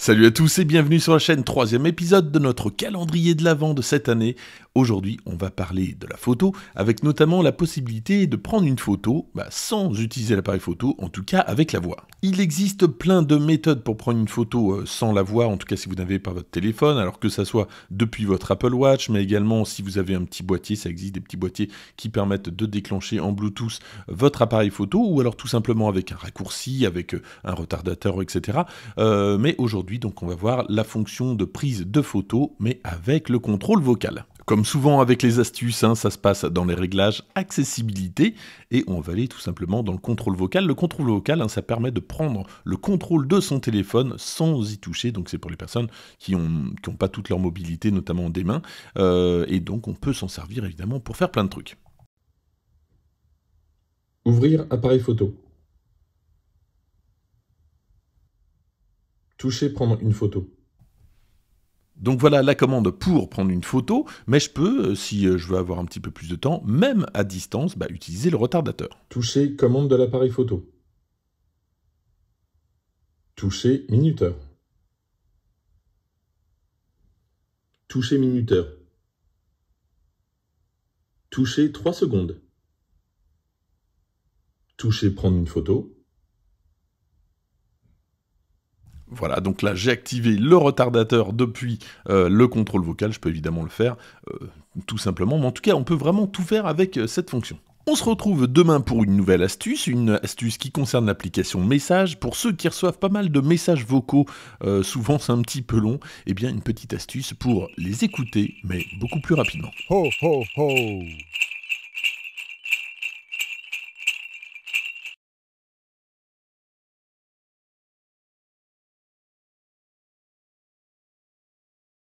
Salut à tous et bienvenue sur la chaîne, troisième épisode de notre calendrier de l'Avent de cette année. Aujourd'hui, on va parler de la photo, avec notamment la possibilité de prendre une photo bah, sans utiliser l'appareil photo, en tout cas avec la voix. Il existe plein de méthodes pour prendre une photo euh, sans la voix, en tout cas si vous n'avez pas votre téléphone, alors que ça soit depuis votre Apple Watch, mais également si vous avez un petit boîtier, ça existe des petits boîtiers qui permettent de déclencher en Bluetooth votre appareil photo, ou alors tout simplement avec un raccourci, avec euh, un retardateur, etc. Euh, mais aujourd'hui, donc on va voir la fonction de prise de photo, mais avec le contrôle vocal. Comme souvent avec les astuces, hein, ça se passe dans les réglages accessibilité et on va aller tout simplement dans le contrôle vocal. Le contrôle vocal, hein, ça permet de prendre le contrôle de son téléphone sans y toucher. Donc c'est pour les personnes qui n'ont qui ont pas toute leur mobilité, notamment des mains. Euh, et donc on peut s'en servir évidemment pour faire plein de trucs. Ouvrir appareil photo. toucher, prendre une photo. Donc voilà la commande pour prendre une photo, mais je peux, euh, si euh, je veux avoir un petit peu plus de temps, même à distance, bah, utiliser le retardateur. Toucher commande de l'appareil photo. Toucher minuteur. Toucher minuteur. Toucher 3 secondes. Toucher prendre une photo. Voilà, donc là j'ai activé le retardateur depuis euh, le contrôle vocal, je peux évidemment le faire euh, tout simplement, mais en tout cas on peut vraiment tout faire avec euh, cette fonction. On se retrouve demain pour une nouvelle astuce, une astuce qui concerne l'application Message. Pour ceux qui reçoivent pas mal de messages vocaux, souvent c'est un petit peu long, et eh bien une petite astuce pour les écouter, mais beaucoup plus rapidement. Ho, ho, ho